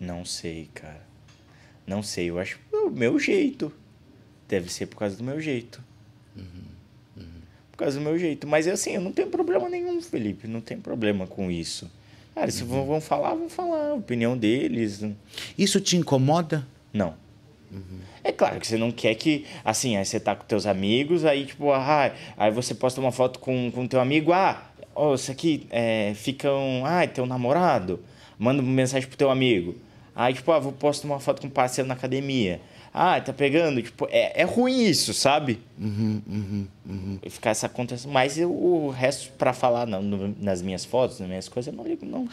Não sei, cara. Não sei, eu acho o meu jeito. Deve ser por causa do meu jeito. Uhum, uhum. Por causa do meu jeito. Mas assim, eu não tenho problema nenhum, Felipe. Não tem problema com isso. Cara, se uhum. vão falar, vão falar. A opinião deles. Isso te incomoda? Não. Uhum. É claro que você não quer que, assim, aí você tá com teus amigos, aí tipo, ah, aí você posta uma foto com, com teu amigo, ah, oh, isso aqui é, fica um, ah, teu namorado, manda uma mensagem pro teu amigo. Aí, tipo, ah, vou posto uma foto com um parceiro na academia. Ah, tá pegando? Tipo, é, é ruim isso, sabe? Uhum, uhum, uhum. ficar essa conta. Mas eu, o resto, para falar no, nas minhas fotos, nas minhas coisas, eu não ligo, não.